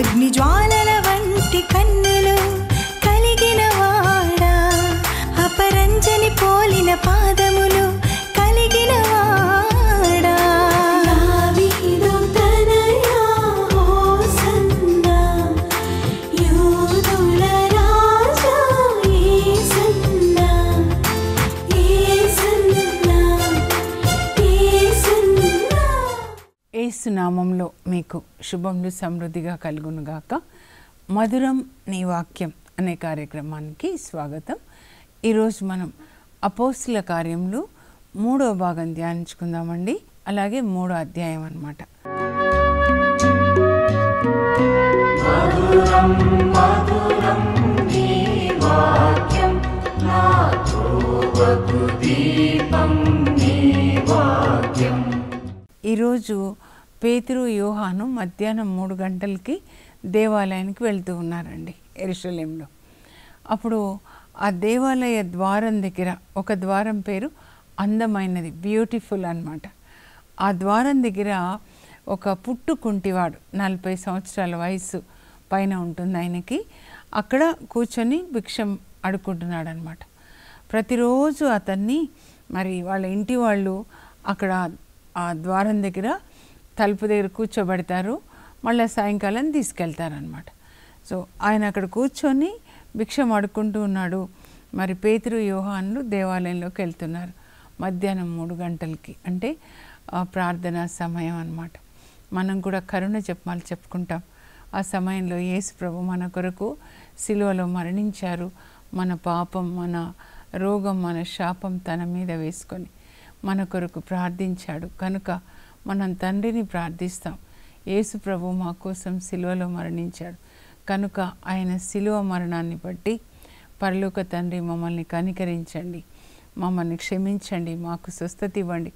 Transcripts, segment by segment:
అగ్నిజ్వాలల వంటి కన్నులు కలిగిన వాడా అపరంజని పోలిన పాదములు కలిగిన వాడా ఏసునామంలో మీకు శుభములు సమృద్ధిగా కలుగునుగాక మధురం నీ వాక్యం అనే కార్యక్రమానికి స్వాగతం ఈరోజు మనం అపోస్తుల కార్యంలో మూడో భాగం ధ్యానించుకుందామండి అలాగే మూడో అధ్యాయం అనమాట ఈరోజు పేతురు యోహాను మధ్యాహ్నం మూడు గంటలకి దేవాలయానికి వెళ్తూ ఉన్నారండి ఎరుసలేంలో అప్పుడు ఆ దేవాలయ ద్వారం దగ్గర ఒక ద్వారం పేరు అందమైనది బ్యూటిఫుల్ అనమాట ఆ ద్వారం దగ్గర ఒక పుట్టుకుంటివాడు నలభై సంవత్సరాల వయసు పైన ఉంటుంది ఆయనకి అక్కడ కూర్చొని భిక్షం అడుక్కుంటున్నాడు అనమాట ప్రతిరోజు అతన్ని మరి వాళ్ళ ఇంటి వాళ్ళు అక్కడ ఆ ద్వారం దగ్గర తలుపు దగ్గర కూర్చోబెడతారు మళ్ళీ సాయంకాలం తీసుకెళ్తారనమాట సో ఆయన అక్కడ కూర్చొని భిక్ష మడుకుంటూ ఉన్నాడు మరి పేతురు యోహాన్లు దేవాలయంలోకి వెళ్తున్నారు మధ్యాహ్నం మూడు గంటలకి అంటే ప్రార్థనా సమయం అనమాట మనం కూడా కరుణ చెప్పాలి చెప్పుకుంటాం ఆ సమయంలో యేసు ప్రభు మన కొరకు సిలువలో మరణించారు మన పాపం మన రోగం మన శాపం తన మీద వేసుకొని మన కొరకు ప్రార్థించాడు కనుక మనం తండ్రిని ప్రార్థిస్తాం యేసు ప్రభు మా కోసం సిలువలో మరణించాడు కనుక ఆయన సిలువ మరణాన్ని బట్టి పరలోక తండ్రి మమ్మల్ని కనికరించండి మమ్మల్ని క్షమించండి మాకు స్వస్థత ఇవ్వండి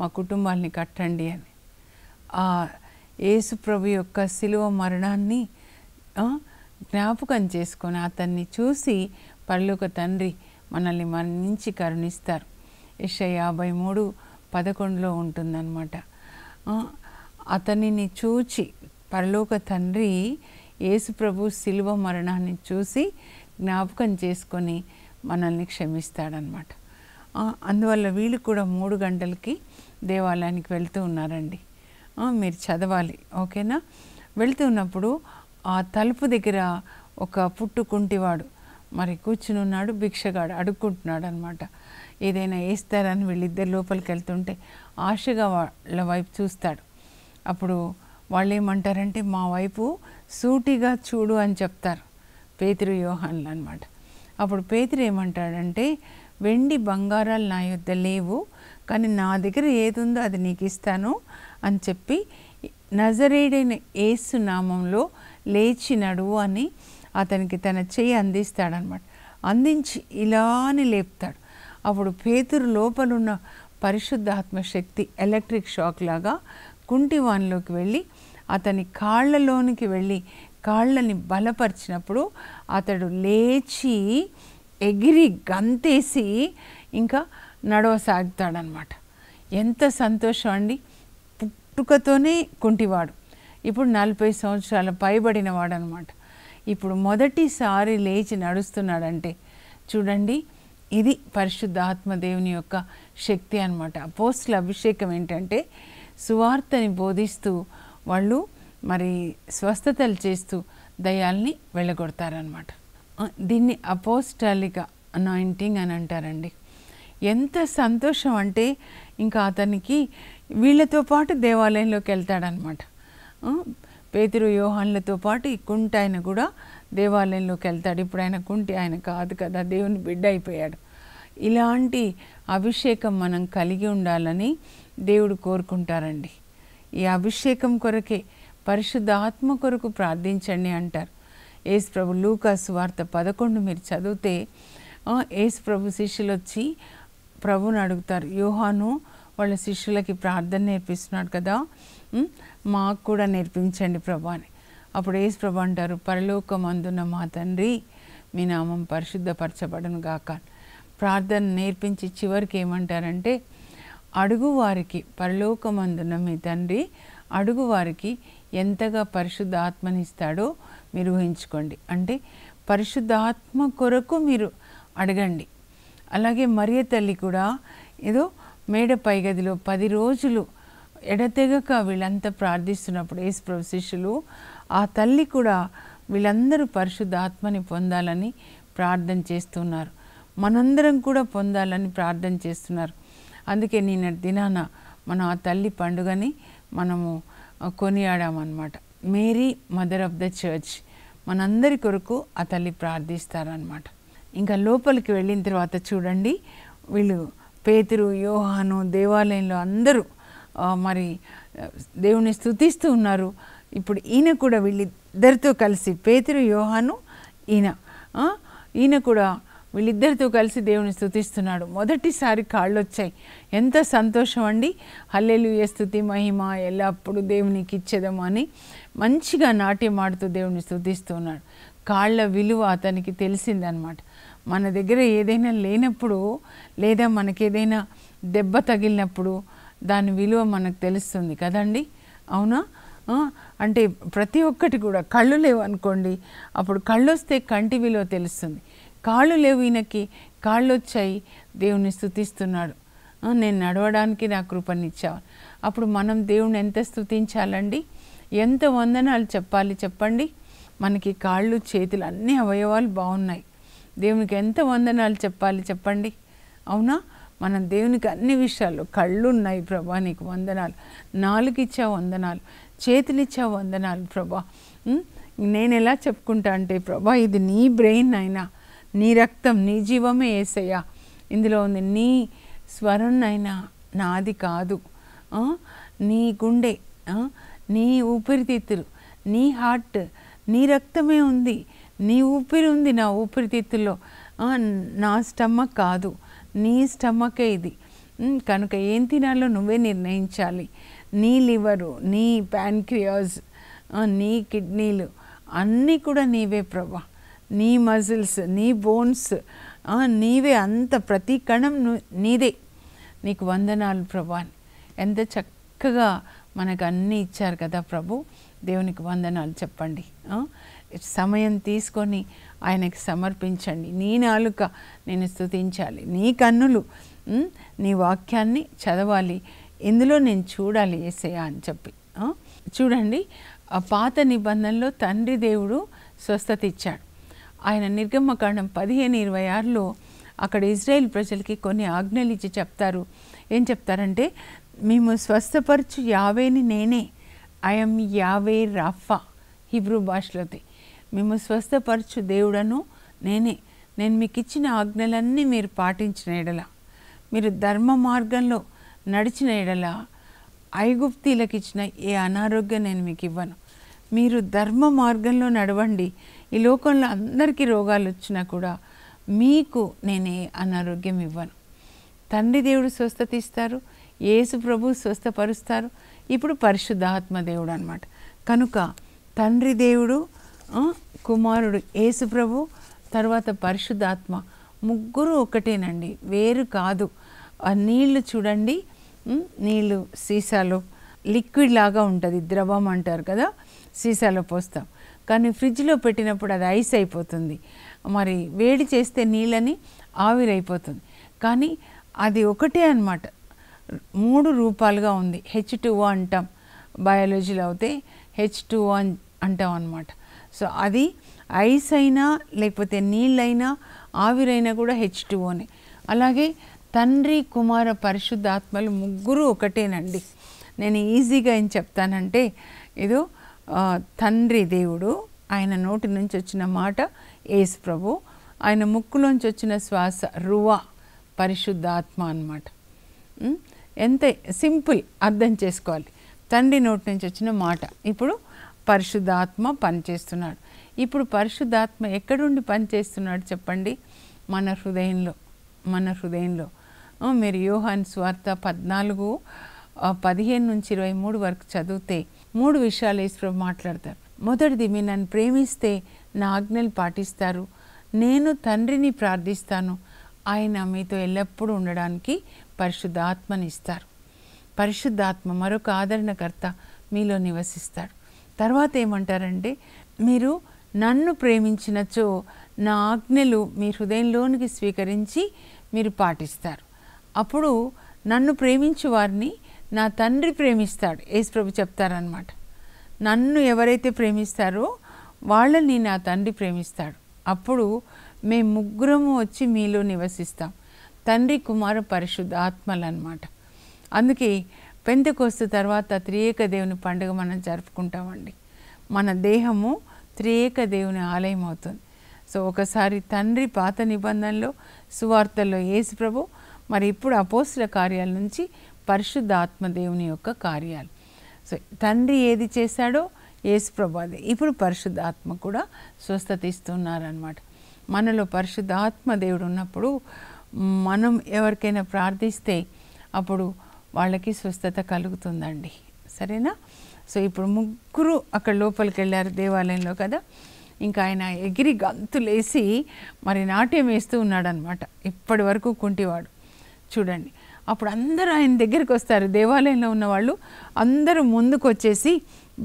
మా కుటుంబాల్ని కట్టండి అని ఆ యేసు ప్రభు యొక్క సిలువ మరణాన్ని జ్ఞాపకం చేసుకొని అతన్ని చూసి పరలోక తండ్రి మనల్ని మరణించి కరుణిస్తారు ఇష యాభై మూడు పదకొండులో ఉంటుందన్నమాట అతనిని చూచి పరలోక తండ్రి యేసుప్రభు శిలువ మరణాన్ని చూసి జ్ఞాపకం చేసుకొని మనల్ని క్షమిస్తాడనమాట అందువల్ల వీళ్ళు కూడా మూడు గంటలకి దేవాలయానికి వెళ్తూ ఉన్నారండి మీరు చదవాలి ఓకేనా ఉన్నప్పుడు ఆ తలుపు దగ్గర ఒక పుట్టుకుంటివాడు మరి కూర్చుని ఉన్నాడు భిక్షగాడు అడుక్కుంటున్నాడు అనమాట ఏదైనా వేస్తారని వీళ్ళిద్దరు లోపలికి వెళ్తుంటే ఆశగా వాళ్ళ వైపు చూస్తాడు అప్పుడు వాళ్ళు ఏమంటారంటే మా వైపు సూటిగా చూడు అని చెప్తారు పేతురు యోహాన్లు అనమాట అప్పుడు పేతురు ఏమంటాడంటే వెండి బంగారాలు నా యొద్ద లేవు కానీ నా దగ్గర ఏది ఉందో అది నీకు ఇస్తాను అని చెప్పి నజరేడైన ఏసు నామంలో లేచి నడువు అని అతనికి తన చెయ్యి అందిస్తాడనమాట అందించి ఇలానే లేపుతాడు అప్పుడు పేతురు లోపలున్న పరిశుద్ధాత్మ శక్తి ఎలక్ట్రిక్ షాక్ లాగా కుంటివాన్లోకి వెళ్ళి అతని కాళ్ళలోనికి వెళ్ళి కాళ్ళని బలపరిచినప్పుడు అతడు లేచి ఎగిరి గంతేసి ఇంకా నడవసాగుతాడనమాట ఎంత సంతోషం అండి పుట్టుకతోనే కుంటివాడు ఇప్పుడు నలభై సంవత్సరాల అనమాట ఇప్పుడు మొదటిసారి లేచి నడుస్తున్నాడంటే చూడండి ఇది పరిశుద్ధ ఆత్మదేవుని యొక్క శక్తి అనమాట పోస్టుల అభిషేకం ఏంటంటే సువార్తని బోధిస్తూ వాళ్ళు మరి స్వస్థతలు చేస్తూ దయాల్ని వెళ్ళగొడతారనమాట దీన్ని అపోస్టాలిక అనాయింటింగ్ అని అంటారండి ఎంత సంతోషం అంటే ఇంకా అతనికి వీళ్ళతో పాటు దేవాలయంలోకి వెళ్తాడనమాట పేతురు వ్యూహాన్లతో పాటు ఈ కుంట ఆయన కూడా దేవాలయంలోకి వెళ్తాడు ఇప్పుడు ఆయన కుంటి ఆయన కాదు కదా దేవుని బిడ్డ అయిపోయాడు ఇలాంటి అభిషేకం మనం కలిగి ఉండాలని దేవుడు కోరుకుంటారండి ఈ అభిషేకం కొరకే పరిశుద్ధ ఆత్మ కొరకు ప్రార్థించండి అంటారు ఏసు ప్రభు లూకాసు వార్త పదకొండు మీరు చదివితే ఏసు ప్రభు శిష్యులు వచ్చి ప్రభుని అడుగుతారు యోహాను వాళ్ళ శిష్యులకి ప్రార్థన నేర్పిస్తున్నాడు కదా మాకు కూడా నేర్పించండి ప్రభు అని అప్పుడు ఏసు ప్రభు అంటారు అందున మా తండ్రి మీ నామం పరిశుద్ధపరచబడను గాక ప్రార్థన నేర్పించి చివరికి ఏమంటారంటే అడుగువారికి పరలోకమందున మీ తండ్రి అడుగువారికి ఎంతగా పరిశుద్ధాత్మనిస్తాడో మీరు ఊహించుకోండి అంటే పరిశుద్ధాత్మ కొరకు మీరు అడగండి అలాగే మరియ తల్లి కూడా ఏదో మేడ పైగదిలో పది రోజులు ఎడతెగక వీళ్ళంతా ప్రార్థిస్తున్నప్పుడు యేసుప్రభు శిష్యులు ఆ తల్లి కూడా వీళ్ళందరూ పరిశుద్ధాత్మని పొందాలని ప్రార్థన చేస్తున్నారు మనందరం కూడా పొందాలని ప్రార్థన చేస్తున్నారు అందుకే నిన్న దినాన మనం ఆ తల్లి పండుగని మనము కొనియాడామన్నమాట Mary mother of the church మనందరి కొరకు ఆ తల్లి ప్రార్థిస్తారనమాట ఇంకా లోపలికి వెళ్ళిన తర్వాత చూడండి వీళ్ళు పేతురు యోహాను దేవాలయంలో అందరూ మరి దేవుని స్థుతిస్తూ ఉన్నారు ఇప్పుడు ఈయన కూడా వీళ్ళిద్దరితో కలిసి పేతురు యోహాను ఈయన ఈయన కూడా వీళ్ళిద్దరితో కలిసి దేవుని స్థుతిస్తున్నాడు మొదటిసారి కాళ్ళు వచ్చాయి ఎంత సంతోషం అండి హల్లెలు స్థుతి మహిమ ఎల్లప్పుడూ దేవునికి ఇచ్చేదము అని మంచిగా నాట్యం ఆడుతూ దేవుని స్థుతిస్తున్నాడు కాళ్ళ విలువ అతనికి తెలిసిందనమాట మన దగ్గర ఏదైనా లేనప్పుడు లేదా మనకేదైనా దెబ్బ తగిలినప్పుడు దాని విలువ మనకు తెలుస్తుంది కదండి అవునా అంటే ప్రతి ఒక్కటి కూడా కళ్ళు లేవు అనుకోండి అప్పుడు కళ్ళు వస్తే కంటి విలువ తెలుస్తుంది కాళ్ళు లేవు ఈయనకి కాళ్ళు వచ్చాయి దేవుణ్ణి స్థుతిస్తున్నాడు నేను నడవడానికి నా కృపనిచ్చావు అప్పుడు మనం దేవుణ్ణి ఎంత స్థుతించాలండి ఎంత వందనాలు చెప్పాలి చెప్పండి మనకి కాళ్ళు చేతులు అన్ని అవయవాలు బాగున్నాయి దేవునికి ఎంత వందనాలు చెప్పాలి చెప్పండి అవునా మనం దేవునికి అన్ని విషయాలు కళ్ళు ఉన్నాయి ప్రభా నీకు వందనాలు నాలుగు ఇచ్చా వందనాలు చేతులు ఇచ్చా వందనాలు ప్రభా నేను ఎలా చెప్పుకుంటా అంటే ప్రభా ఇది నీ బ్రెయిన్ అయినా నీ రక్తం నీ జీవమే ఏసయ్యా ఇందులో ఉంది నీ స్వరం అయినా నాది కాదు నీ గుండె నీ ఊపిరితిత్తులు నీ హార్ట్ నీ రక్తమే ఉంది నీ ఊపిరి ఉంది నా ఊపిరితిత్తుల్లో నా స్టమక్ కాదు నీ స్టమకే ఇది కనుక ఏం తినాలో నువ్వే నిర్ణయించాలి నీ లివరు నీ ప్యాన్క్రియాస్ నీ కిడ్నీలు అన్నీ కూడా నీవే ప్రభా నీ మజిల్స్ నీ బోన్స్ నీవే అంత ప్రతి కణం నీదే నీకు వందనాలు ప్రభా ఎంత చక్కగా మనకు అన్నీ ఇచ్చారు కదా ప్రభు దేవునికి వందనాలు చెప్పండి సమయం తీసుకొని ఆయనకి సమర్పించండి నీ నాలుక నేను స్థుతించాలి నీ కన్నులు నీ వాక్యాన్ని చదవాలి ఇందులో నేను చూడాలి ఏసయ్యా అని చెప్పి చూడండి ఆ పాత నిబంధనలో తండ్రి దేవుడు స్వస్థత ఇచ్చాడు ఆయన నిర్గమకాండం పదిహేను ఇరవై ఆరులో అక్కడ ఇజ్రాయెల్ ప్రజలకి కొన్ని ఆజ్ఞలు ఇచ్చి చెప్తారు ఏం చెప్తారంటే మేము స్వస్థపరచు యావేని నేనే ఐఎమ్ యావే రాఫా హిబ్రూ భాషలోది మేము స్వస్థపరచు దేవుడను నేనే నేను మీకు ఇచ్చిన ఆజ్ఞలన్నీ మీరు పాటించిన ఎడల మీరు ధర్మ మార్గంలో నడిచిన ఎడల ఐగుప్తీలకు ఇచ్చిన ఏ అనారోగ్యం నేను మీకు ఇవ్వను మీరు ధర్మ మార్గంలో నడవండి ఈ లోకంలో అందరికీ రోగాలు వచ్చినా కూడా మీకు నేనే అనారోగ్యం ఇవ్వను తండ్రి దేవుడు స్వస్థత ఇస్తారు యేసు ప్రభు స్వస్థపరుస్తారు ఇప్పుడు పరిశుద్ధాత్మ దేవుడు అనమాట కనుక తండ్రి దేవుడు కుమారుడు యేసు ప్రభు తర్వాత పరిశుద్ధాత్మ ముగ్గురు ఒకటేనండి వేరు కాదు ఆ నీళ్లు చూడండి నీళ్ళు సీసాలో లిక్విడ్ లాగా ఉంటుంది ద్రవం అంటారు కదా సీసాలో పోస్తాం కానీ ఫ్రిడ్జ్లో పెట్టినప్పుడు అది ఐస్ అయిపోతుంది మరి వేడి చేస్తే నీళ్ళని ఆవిరైపోతుంది కానీ అది ఒకటే అనమాట మూడు రూపాలుగా ఉంది హెచ్ టూ అంటాం బయాలజీలో అయితే హెచ్ టూ అంటాం అనమాట సో అది ఐస్ అయినా లేకపోతే నీళ్ళైనా ఆవిరైనా కూడా హెచ్ టూఓనే అలాగే తండ్రి కుమార పరిశుద్ధాత్మలు ముగ్గురు ఒకటేనండి నేను ఈజీగా ఏం చెప్తానంటే ఏదో తండ్రి దేవుడు ఆయన నోటి నుంచి వచ్చిన మాట ఏసు ప్రభు ఆయన ముక్కులోంచి వచ్చిన శ్వాస రువ పరిశుద్ధాత్మ అనమాట ఎంత సింపుల్ అర్థం చేసుకోవాలి తండ్రి నోటి నుంచి వచ్చిన మాట ఇప్పుడు పరిశుద్ధాత్మ పనిచేస్తున్నాడు ఇప్పుడు పరిశుద్ధాత్మ ఎక్కడుండి పనిచేస్తున్నాడు చెప్పండి మన హృదయంలో మన హృదయంలో మీరు యోహాన్ స్వార్థ పద్నాలుగు పదిహేను నుంచి ఇరవై మూడు వరకు చదివితే మూడు విషయాలు ఈశ్వరు మాట్లాడతారు మొదటిది మీరు నన్ను ప్రేమిస్తే నా ఆజ్ఞలు పాటిస్తారు నేను తండ్రిని ప్రార్థిస్తాను ఆయన మీతో ఎల్లప్పుడూ ఉండడానికి పరిశుద్ధాత్మని ఇస్తారు పరిశుద్ధాత్మ మరొక ఆదరణకర్త మీలో నివసిస్తాడు తర్వాత ఏమంటారంటే మీరు నన్ను ప్రేమించినచో నా ఆజ్ఞలు మీ హృదయంలోనికి స్వీకరించి మీరు పాటిస్తారు అప్పుడు నన్ను ప్రేమించు వారిని నా తండ్రి ప్రేమిస్తాడు యేసుప్రభు చెప్తారనమాట నన్ను ఎవరైతే ప్రేమిస్తారో వాళ్ళని నా తండ్రి ప్రేమిస్తాడు అప్పుడు మేము ముగ్గురము వచ్చి మీలో నివసిస్తాం తండ్రి కుమార పరిశుద్ధ ఆత్మలు అనమాట అందుకే కోస్తు తర్వాత త్రియేక దేవుని పండుగ మనం జరుపుకుంటామండి మన దేహము త్రియేక దేవుని ఆలయం అవుతుంది సో ఒకసారి తండ్రి పాత నిబంధనలో సువార్తల్లో యేసుప్రభు మరి ఇప్పుడు అపోస్ల కార్యాల నుంచి పరిశుద్ధాత్మ దేవుని యొక్క కార్యాలు సో తండ్రి ఏది చేశాడో యేసుప్రభు అదే ఇప్పుడు పరిశుద్ధాత్మ కూడా స్వస్థత ఇస్తున్నారనమాట మనలో పరిశుద్ధాత్మ దేవుడు ఉన్నప్పుడు మనం ఎవరికైనా ప్రార్థిస్తే అప్పుడు వాళ్ళకి స్వస్థత కలుగుతుందండి సరేనా సో ఇప్పుడు ముగ్గురు అక్కడ లోపలికి వెళ్ళారు దేవాలయంలో కదా ఇంకా ఆయన ఎగిరి గంతులేసి మరి నాట్యం వేస్తూ ఉన్నాడనమాట ఇప్పటి వరకు కుంటివాడు చూడండి అప్పుడు అందరూ ఆయన దగ్గరికి వస్తారు దేవాలయంలో ఉన్న వాళ్ళు అందరూ ముందుకు వచ్చేసి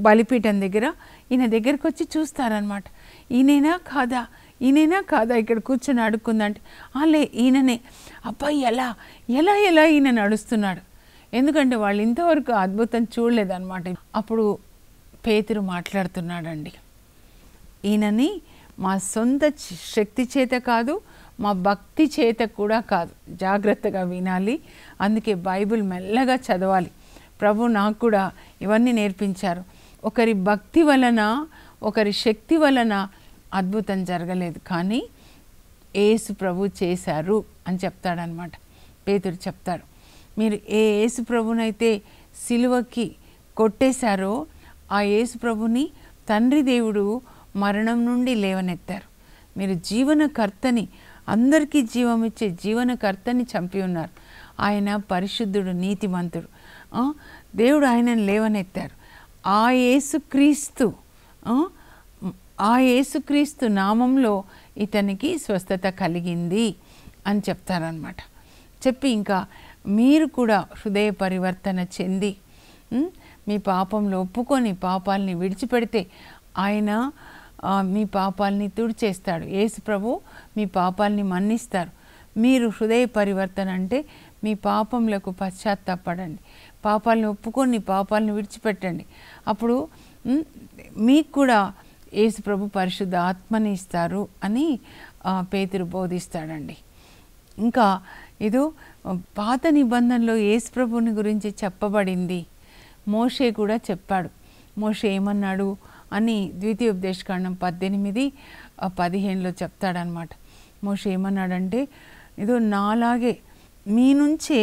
బలిపీఠం దగ్గర ఈయన దగ్గరికి వచ్చి చూస్తారనమాట ఈయనైనా కాదా ఈయనైనా కాదా ఇక్కడ కూర్చొని అడుక్కుందంటే అలే ఈయననే అబ్బాయి ఎలా ఎలా ఎలా ఈయన నడుస్తున్నాడు ఎందుకంటే వాళ్ళు ఇంతవరకు అద్భుతం చూడలేదన్నమాట అప్పుడు పేతురు మాట్లాడుతున్నాడండి ఈయనని మా సొంత శక్తి చేత కాదు మా భక్తి చేత కూడా కాదు జాగ్రత్తగా వినాలి అందుకే బైబిల్ మెల్లగా చదవాలి ప్రభు నాకు కూడా ఇవన్నీ నేర్పించారు ఒకరి భక్తి వలన ఒకరి శక్తి వలన అద్భుతం జరగలేదు కానీ ఏసు ప్రభు చేశారు అని చెప్తాడనమాట పేతుడు చెప్తాడు మీరు ఏ యేసు ప్రభునైతే సిలువకి కొట్టేశారో ఆ యేసు ప్రభుని తండ్రి దేవుడు మరణం నుండి లేవనెత్తారు మీరు జీవనకర్తని అందరికీ జీవం ఇచ్చే జీవనకర్తని చంపి ఉన్నారు ఆయన పరిశుద్ధుడు నీతిమంతుడు దేవుడు ఆయనను లేవనెత్తారు ఆ యేసుక్రీస్తు ఆ యేసుక్రీస్తు నామంలో ఇతనికి స్వస్థత కలిగింది అని చెప్తారనమాట చెప్పి ఇంకా మీరు కూడా హృదయ పరివర్తన చెంది మీ పాపంలో ఒప్పుకొని పాపాలని విడిచిపెడితే ఆయన మీ పాపాలని తుడిచేస్తాడు ఏసు ప్రభు మీ పాపాలని మన్నిస్తారు మీరు హృదయ పరివర్తన అంటే మీ పాపములకు పశ్చాత్తాపడండి పాపాలను ఒప్పుకొని పాపాలను విడిచిపెట్టండి అప్పుడు మీకు కూడా యేసు ప్రభు పరిశుద్ధ ఆత్మని ఇస్తారు అని పేతురు బోధిస్తాడండి ఇంకా ఇది పాత నిబంధనలో యేసు ప్రభుని గురించి చెప్పబడింది మోషే కూడా చెప్పాడు మోషే ఏమన్నాడు అని ద్వితీయోపదేశకాండం పద్దెనిమిది పదిహేనులో చెప్తాడనమాట మోష ఏమన్నాడంటే ఇదో నాలాగే మీ నుంచే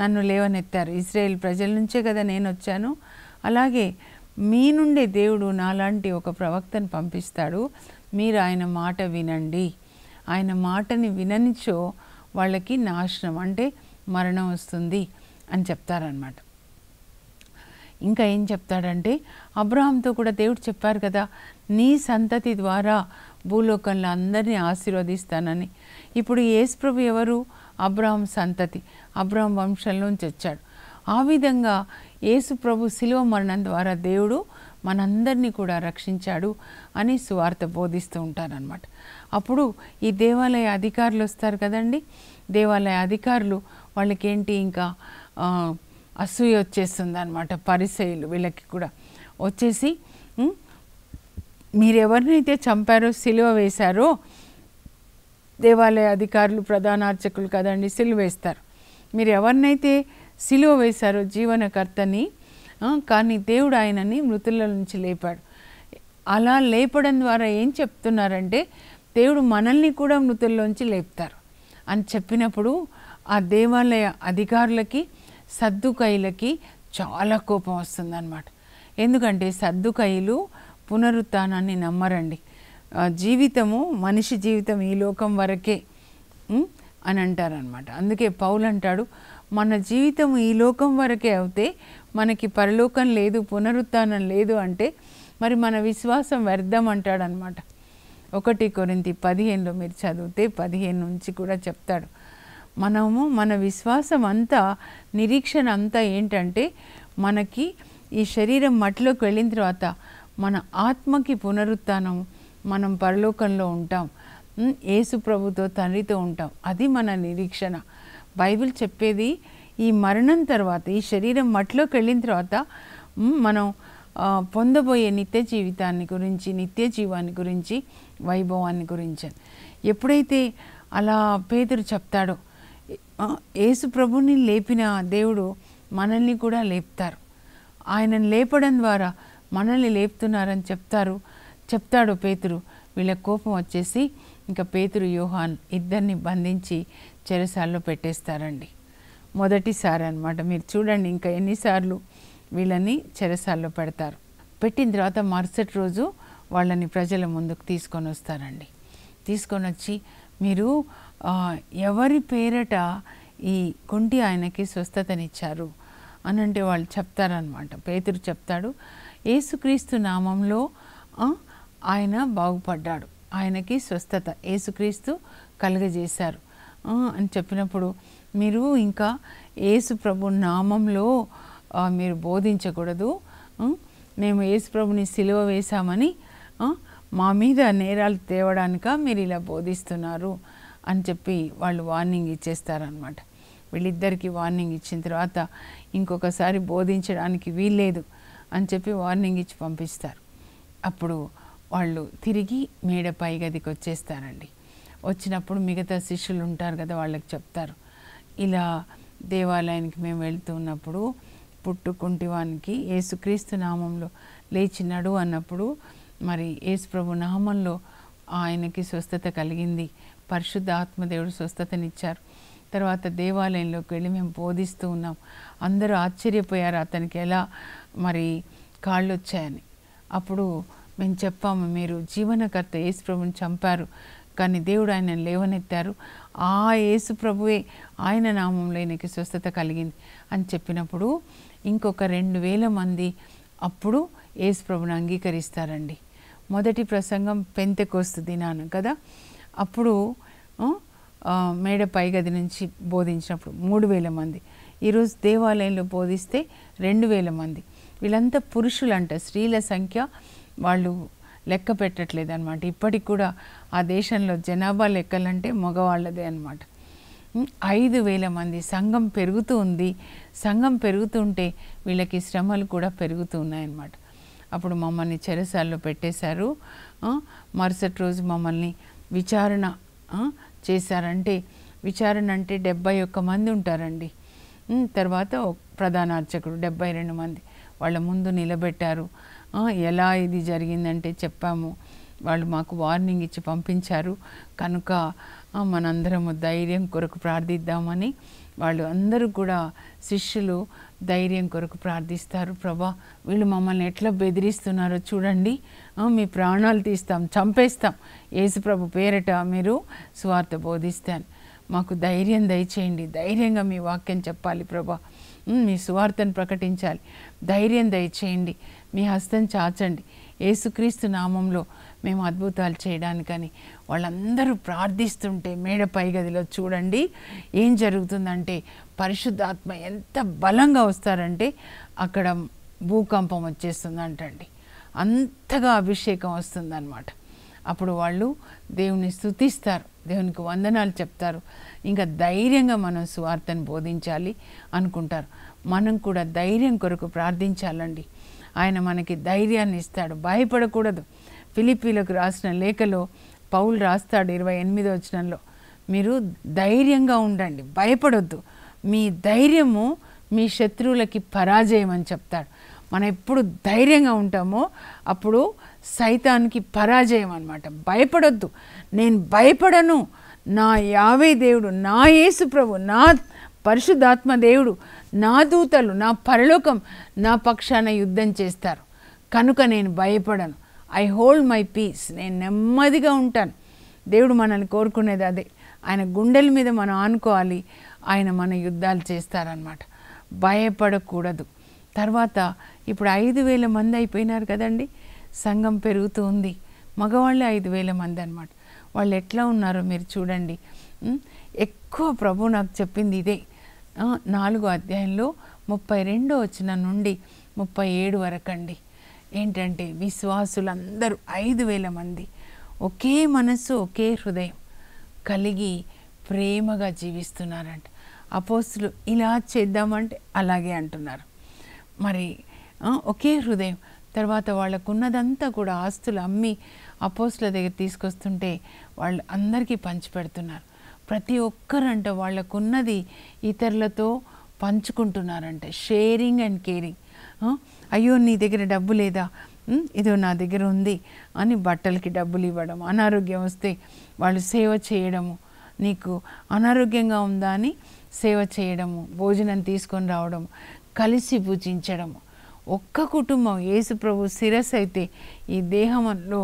నన్ను లేవనెత్తారు ఇజ్రాయేల్ ప్రజల నుంచే కదా నేను వచ్చాను అలాగే మీ నుండే దేవుడు నాలాంటి ఒక ప్రవక్తను పంపిస్తాడు మీరు ఆయన మాట వినండి ఆయన మాటని విననిచో వాళ్ళకి నాశనం అంటే మరణం వస్తుంది అని చెప్తారనమాట ఇంకా ఏం చెప్తాడంటే అబ్రహాంతో కూడా దేవుడు చెప్పారు కదా నీ సంతతి ద్వారా భూలోకంలో అందరినీ ఆశీర్వదిస్తానని ఇప్పుడు యేసుప్రభు ఎవరు అబ్రహం సంతతి అబ్రహం వంశంలోంచి వచ్చాడు ఆ విధంగా యేసుప్రభు శిలువ మరణం ద్వారా దేవుడు మనందరినీ కూడా రక్షించాడు అని సువార్త బోధిస్తూ ఉంటారనమాట అప్పుడు ఈ దేవాలయ అధికారులు వస్తారు కదండి దేవాలయ అధికారులు వాళ్ళకేంటి ఇంకా అసూయ వచ్చేస్తుంది అనమాట పరిసయులు వీళ్ళకి కూడా వచ్చేసి మీరు ఎవరినైతే చంపారో సిలువ వేశారో దేవాలయ అధికారులు ప్రధాన అర్చకులు కదండి సిలువ వేస్తారు మీరు ఎవరినైతే సిలువ వేశారో జీవనకర్తని కానీ దేవుడు ఆయనని మృతుల నుంచి లేపాడు అలా లేపడం ద్వారా ఏం చెప్తున్నారంటే దేవుడు మనల్ని కూడా మృతుల్లోంచి లేపుతారు అని చెప్పినప్పుడు ఆ దేవాలయ అధికారులకి సద్దుకైలకి చాలా కోపం వస్తుందన్నమాట ఎందుకంటే సద్దుకైలు పునరుత్నాన్ని నమ్మరండి జీవితము మనిషి జీవితం ఈ లోకం వరకే అని అంటారనమాట అందుకే పౌలు అంటాడు మన జీవితం ఈ లోకం వరకే అయితే మనకి పరలోకం లేదు పునరుత్నం లేదు అంటే మరి మన విశ్వాసం వ్యర్థం అంటాడనమాట ఒకటి కొరింత పదిహేనులో మీరు చదివితే పదిహేను నుంచి కూడా చెప్తాడు మనము మన విశ్వాసం అంతా నిరీక్షణ అంతా ఏంటంటే మనకి ఈ శరీరం మట్టిలోకి వెళ్ళిన తర్వాత మన ఆత్మకి పునరుత్నం మనం పరలోకంలో ఉంటాం ఏసు ప్రభుతో తండ్రితో ఉంటాం అది మన నిరీక్షణ బైబిల్ చెప్పేది ఈ మరణం తర్వాత ఈ శరీరం మట్టిలోకి వెళ్ళిన తర్వాత మనం పొందబోయే నిత్య జీవితాన్ని గురించి నిత్య జీవాన్ని గురించి వైభవాన్ని గురించి ఎప్పుడైతే అలా పేదరు చెప్తాడో యేసు ప్రభుని లేపిన దేవుడు మనల్ని కూడా లేపుతారు ఆయనను లేపడం ద్వారా మనల్ని లేపుతున్నారని చెప్తారు చెప్తాడు పేతురు వీళ్ళ కోపం వచ్చేసి ఇంకా పేతురు యోహాన్ ఇద్దరిని బంధించి చెరసాల్లో పెట్టేస్తారండి మొదటిసారి అనమాట మీరు చూడండి ఇంకా ఎన్నిసార్లు వీళ్ళని చెరసాల్లో పెడతారు పెట్టిన తర్వాత మరుసటి రోజు వాళ్ళని ప్రజల ముందుకు తీసుకొని వస్తారండి తీసుకొని వచ్చి మీరు ఎవరి పేరట ఈ కుంటి ఆయనకి స్వస్థతనిచ్చారు అని అంటే వాళ్ళు చెప్తారనమాట పేతురు చెప్తాడు ఏసుక్రీస్తు నామంలో ఆయన బాగుపడ్డాడు ఆయనకి స్వస్థత ఏసుక్రీస్తు కలుగజేశారు అని చెప్పినప్పుడు మీరు ఇంకా ఏసు ప్రభు నామంలో మీరు బోధించకూడదు మేము ఏసు ప్రభుని సిలువ వేశామని మా మీద నేరాలు తేవడానిక మీరు ఇలా బోధిస్తున్నారు అని చెప్పి వాళ్ళు వార్నింగ్ ఇచ్చేస్తారనమాట వీళ్ళిద్దరికీ వార్నింగ్ ఇచ్చిన తర్వాత ఇంకొకసారి బోధించడానికి వీల్లేదు అని చెప్పి వార్నింగ్ ఇచ్చి పంపిస్తారు అప్పుడు వాళ్ళు తిరిగి మేడ పై గదికి వచ్చేస్తారండి వచ్చినప్పుడు మిగతా శిష్యులు ఉంటారు కదా వాళ్ళకి చెప్తారు ఇలా దేవాలయానికి మేము వెళ్తున్నప్పుడు పుట్టుకుంటివానికి యేసుక్రీస్తు నామంలో లేచినాడు అన్నప్పుడు మరి ఏసుప్రభు నామంలో ఆయనకి స్వస్థత కలిగింది పరిశుద్ధ ఆత్మదేవుడు స్వస్థతనిచ్చారు తర్వాత దేవాలయంలోకి వెళ్ళి మేము బోధిస్తూ ఉన్నాం అందరూ ఆశ్చర్యపోయారు అతనికి ఎలా మరి కాళ్ళు వచ్చాయని అప్పుడు మేము చెప్పాము మీరు జీవనకర్త యేసు ప్రభుని చంపారు కానీ దేవుడు ఆయన లేవనెత్తారు ఆ యేసు ప్రభువే ఆయన నామంలో ఈయనకి స్వస్థత కలిగింది అని చెప్పినప్పుడు ఇంకొక రెండు వేల మంది అప్పుడు యేసు ప్రభుని అంగీకరిస్తారండి మొదటి ప్రసంగం పెంతెకోస్తు దినాను కదా అప్పుడు మేడ పై గది నుంచి బోధించినప్పుడు మూడు వేల మంది ఈరోజు దేవాలయంలో బోధిస్తే రెండు వేల మంది వీళ్ళంతా పురుషులంట స్త్రీల సంఖ్య వాళ్ళు లెక్క పెట్టట్లేదు అనమాట ఇప్పటికి కూడా ఆ దేశంలో జనాభా లెక్కలంటే మగవాళ్ళదే అనమాట ఐదు వేల మంది సంఘం పెరుగుతూ ఉంది సంఘం పెరుగుతుంటే వీళ్ళకి శ్రమలు కూడా పెరుగుతూ ఉన్నాయన్నమాట అప్పుడు మమ్మల్ని చెరసాల్లో పెట్టేశారు మరుసటి రోజు మమ్మల్ని విచారణ చేశారంటే విచారణ అంటే డెబ్బై ఒక్క మంది ఉంటారండి తర్వాత ప్రధాన అర్చకుడు డెబ్బై రెండు మంది వాళ్ళ ముందు నిలబెట్టారు ఎలా ఇది జరిగిందంటే చెప్పాము వాళ్ళు మాకు వార్నింగ్ ఇచ్చి పంపించారు కనుక మనందరము ధైర్యం కొరకు ప్రార్థిద్దామని వాళ్ళు అందరూ కూడా శిష్యులు ధైర్యం కొరకు ప్రార్థిస్తారు ప్రభా వీళ్ళు మమ్మల్ని ఎట్లా బెదిరిస్తున్నారో చూడండి మీ ప్రాణాలు తీస్తాం చంపేస్తాం యేసుప్రభు పేరట మీరు స్వార్థ బోధిస్తాను మాకు ధైర్యం దయచేయండి ధైర్యంగా మీ వాక్యం చెప్పాలి ప్రభా మీ సువార్తను ప్రకటించాలి ధైర్యం దయచేయండి మీ హస్తం చాచండి యేసుక్రీస్తు నామంలో మేము అద్భుతాలు చేయడానికని వాళ్ళందరూ ప్రార్థిస్తుంటే మేడ పై గదిలో చూడండి ఏం జరుగుతుందంటే పరిశుద్ధాత్మ ఎంత బలంగా వస్తారంటే అక్కడ భూకంపం వచ్చేస్తుందంటండి అంతగా అభిషేకం వస్తుందన్నమాట అప్పుడు వాళ్ళు దేవుని స్థుతిస్తారు దేవునికి వందనాలు చెప్తారు ఇంకా ధైర్యంగా మనం సువార్తను బోధించాలి అనుకుంటారు మనం కూడా ధైర్యం కొరకు ప్రార్థించాలండి ఆయన మనకి ధైర్యాన్ని ఇస్తాడు భయపడకూడదు ఫిలిపీలకు రాసిన లేఖలో పౌలు రాస్తాడు ఇరవై ఎనిమిదో వచనంలో మీరు ధైర్యంగా ఉండండి భయపడొద్దు మీ ధైర్యము మీ శత్రువులకి పరాజయం అని చెప్తాడు మనం ఎప్పుడు ధైర్యంగా ఉంటామో అప్పుడు సైతానికి పరాజయం అనమాట భయపడొద్దు నేను భయపడను నా యావే దేవుడు నా యేసు ప్రభు నా పరిశుద్ధాత్మ దేవుడు నా దూతలు నా పరలోకం నా పక్షాన యుద్ధం చేస్తారు కనుక నేను భయపడను ఐ హోల్డ్ మై పీస్ నేను నెమ్మదిగా ఉంటాను దేవుడు మనల్ని కోరుకునేది అదే ఆయన గుండెల మీద మనం ఆనుకోవాలి ఆయన మన యుద్ధాలు చేస్తారనమాట భయపడకూడదు తర్వాత ఇప్పుడు ఐదు వేల మంది అయిపోయినారు కదండి సంఘం పెరుగుతూ ఉంది మగవాళ్ళే ఐదు వేల మంది అనమాట వాళ్ళు ఎట్లా ఉన్నారో మీరు చూడండి ఎక్కువ ప్రభు నాకు చెప్పింది ఇదే నాలుగో అధ్యాయంలో ముప్పై రెండో వచ్చిన నుండి ముప్పై ఏడు వరకండి ఏంటంటే విశ్వాసులందరూ ఐదు వేల మంది ఒకే మనస్సు ఒకే హృదయం కలిగి ప్రేమగా జీవిస్తున్నారంట అపోస్తులు ఇలా చేద్దామంటే అలాగే అంటున్నారు మరి ఒకే హృదయం తర్వాత వాళ్ళకున్నదంతా కూడా ఆస్తులు అమ్మి అపోస్తుల దగ్గర తీసుకొస్తుంటే వాళ్ళు అందరికీ పంచిపెడుతున్నారు ప్రతి ఒక్కరంట వాళ్ళకున్నది ఇతరులతో పంచుకుంటున్నారంట షేరింగ్ అండ్ కేరింగ్ అయ్యో నీ దగ్గర డబ్బు లేదా ఇదో నా దగ్గర ఉంది అని బట్టలకి డబ్బులు ఇవ్వడం అనారోగ్యం వస్తే వాళ్ళు సేవ చేయడము నీకు అనారోగ్యంగా ఉందా అని సేవ చేయడము భోజనం తీసుకొని రావడం కలిసి పూజించడము ఒక్క కుటుంబం ప్రభు శిరస్ అయితే ఈ దేహంలో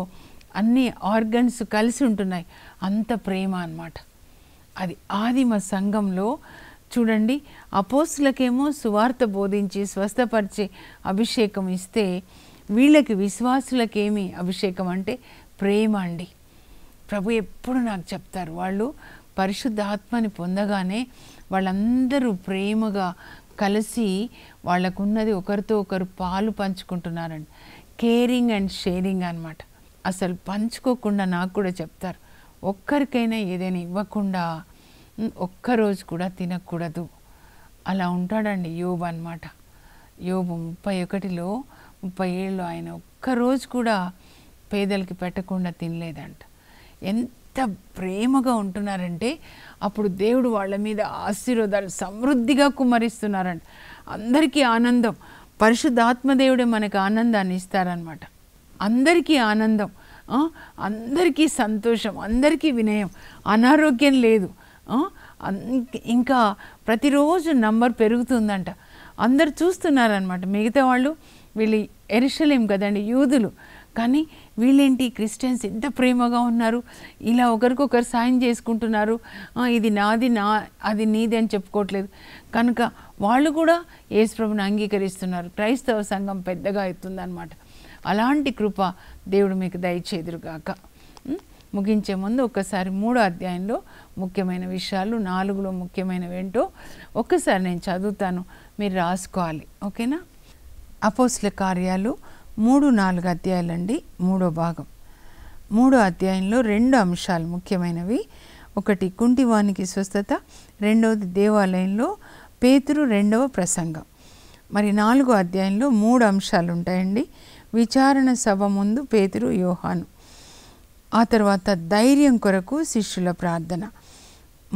అన్ని ఆర్గన్స్ కలిసి ఉంటున్నాయి అంత ప్రేమ అన్నమాట అది ఆదిమ సంఘంలో చూడండి అపోస్లకేమో సువార్త బోధించి స్వస్థపరిచి అభిషేకం ఇస్తే వీళ్ళకి విశ్వాసులకేమి అభిషేకం అంటే ప్రేమ అండి ప్రభు ఎప్పుడు నాకు చెప్తారు వాళ్ళు పరిశుద్ధ ఆత్మని పొందగానే వాళ్ళందరూ ప్రేమగా కలిసి వాళ్ళకున్నది ఒకరితో ఒకరు పాలు పంచుకుంటున్నారండి కేరింగ్ అండ్ షేరింగ్ అనమాట అసలు పంచుకోకుండా నాకు కూడా చెప్తారు ఒక్కరికైనా ఏదైనా ఇవ్వకుండా ఒక్కరోజు కూడా తినకూడదు అలా ఉంటాడండి యోబు అనమాట యోబు ముప్పై ఒకటిలో ముప్పై ఏళ్ళు ఆయన ఒక్కరోజు కూడా పేదలకి పెట్టకుండా తినలేదంట ఎంత ప్రేమగా ఉంటున్నారంటే అప్పుడు దేవుడు వాళ్ళ మీద ఆశీర్వాదాలు సమృద్ధిగా కుమరిస్తున్నారంట అందరికీ ఆనందం పరిశుద్ధాత్మదేవుడే మనకు ఆనందాన్ని ఇస్తారనమాట అందరికీ ఆనందం అందరికీ సంతోషం అందరికీ వినయం అనారోగ్యం లేదు ఇంకా ప్రతిరోజు నంబర్ పెరుగుతుందంట అందరు చూస్తున్నారనమాట మిగతా వాళ్ళు వీళ్ళు ఎరిశలేం కదండి యూదులు కానీ వీళ్ళేంటి క్రిస్టియన్స్ ఎంత ప్రేమగా ఉన్నారు ఇలా ఒకరికొకరు సాయం చేసుకుంటున్నారు ఇది నాది నా అది నీది అని చెప్పుకోవట్లేదు కనుక వాళ్ళు కూడా యేసుప్రభుని అంగీకరిస్తున్నారు క్రైస్తవ సంఘం పెద్దగా అవుతుందన్నమాట అలాంటి కృప దేవుడు మీకు దయచేదురుగాక ముగించే ముందు ఒకసారి మూడో అధ్యాయంలో ముఖ్యమైన విషయాలు నాలుగులో ముఖ్యమైనవి ఏంటో ఒక్కసారి నేను చదువుతాను మీరు రాసుకోవాలి ఓకేనా అపోస్ల కార్యాలు మూడు నాలుగు అధ్యాయాలు అండి మూడో భాగం మూడో అధ్యాయంలో రెండు అంశాలు ముఖ్యమైనవి ఒకటి కుంటివానికి స్వస్థత రెండవది దేవాలయంలో పేతురు రెండవ ప్రసంగం మరి నాలుగో అధ్యాయంలో మూడు అంశాలు ఉంటాయండి విచారణ సభ ముందు పేతురు యోహాను ఆ తర్వాత ధైర్యం కొరకు శిష్యుల ప్రార్థన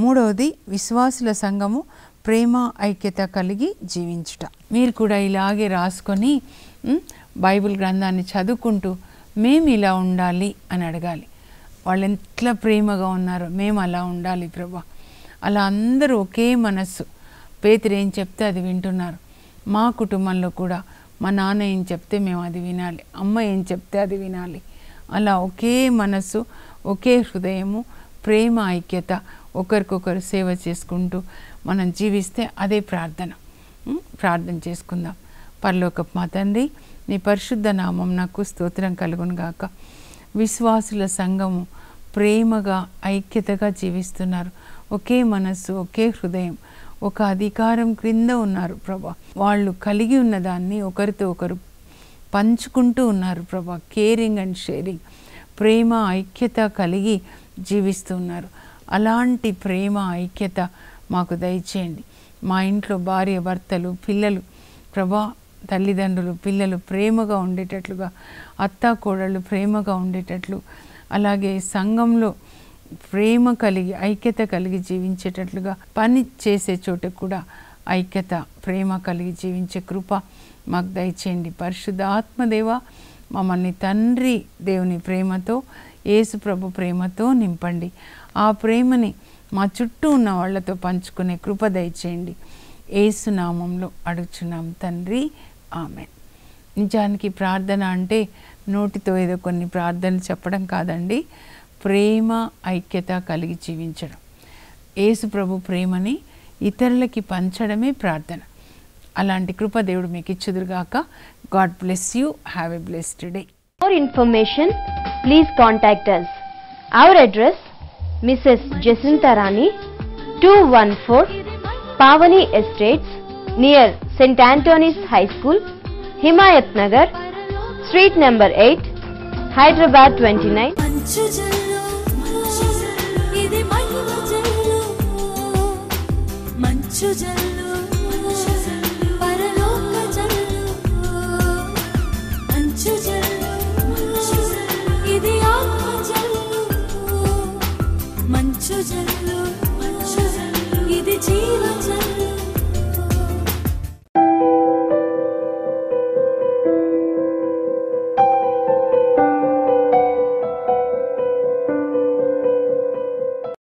మూడవది విశ్వాసుల సంఘము ప్రేమ ఐక్యత కలిగి జీవించుట మీరు కూడా ఇలాగే రాసుకొని బైబిల్ గ్రంథాన్ని చదువుకుంటూ మేము ఇలా ఉండాలి అని అడగాలి వాళ్ళు ఎంత ప్రేమగా ఉన్నారో మేము అలా ఉండాలి ప్రభా అలా అందరూ ఒకే మనస్సు పేతురు ఏం చెప్తే అది వింటున్నారు మా కుటుంబంలో కూడా మా నాన్న ఏం చెప్తే మేము అది వినాలి అమ్మ ఏం చెప్తే అది వినాలి అలా ఒకే మనసు ఒకే హృదయము ప్రేమ ఐక్యత ఒకరికొకరు సేవ చేసుకుంటూ మనం జీవిస్తే అదే ప్రార్థన ప్రార్థన చేసుకుందాం పర్లోక మా తండ్రి నీ పరిశుద్ధ నామం నాకు స్తోత్రం కలుగును గాక విశ్వాసుల సంఘము ప్రేమగా ఐక్యతగా జీవిస్తున్నారు ఒకే మనస్సు ఒకే హృదయం ఒక అధికారం క్రింద ఉన్నారు ప్రభా వాళ్ళు కలిగి ఉన్న దాన్ని ఒకరితో ఒకరు పంచుకుంటూ ఉన్నారు ప్రభా కేరింగ్ అండ్ షేరింగ్ ప్రేమ ఐక్యత కలిగి జీవిస్తున్నారు అలాంటి ప్రేమ ఐక్యత మాకు దయచేయండి మా ఇంట్లో భార్య భర్తలు పిల్లలు ప్రభా తల్లిదండ్రులు పిల్లలు ప్రేమగా ఉండేటట్లుగా అత్త కోడళ్ళు ప్రేమగా ఉండేటట్లు అలాగే సంఘంలో ప్రేమ కలిగి ఐక్యత కలిగి జీవించేటట్లుగా పని చేసే చోట కూడా ఐక్యత ప్రేమ కలిగి జీవించే కృప మాకు దయచేయండి పరిశుద్ధాత్మదేవ మమ్మల్ని తండ్రి దేవుని ప్రేమతో యేసు ప్రభు ప్రేమతో నింపండి ఆ ప్రేమని మా చుట్టూ ఉన్న వాళ్ళతో పంచుకునే కృప దయచేయండి ఏసునామంలో అడుగుచున్నాం తండ్రి ఆమె నిజానికి ప్రార్థన అంటే నోటితో ఏదో కొన్ని ప్రార్థనలు చెప్పడం కాదండి ప్రేమ ఐక్యత కలిగి జీవించడం ఏసుప్రభు ప్రభు ప్రేమని ఇతరులకి పంచడమే ప్రార్థన అలాంటి కృప దేవుడు మీకు ఇచ్చుదురుగాక God bless you have a blessed day for information please contact us our address Mrs Jacinta Rani two one four Pavani estates near saint Antony's high school Himayat Nagar street number eight Hyderabad twenty nine మంచు జల్లు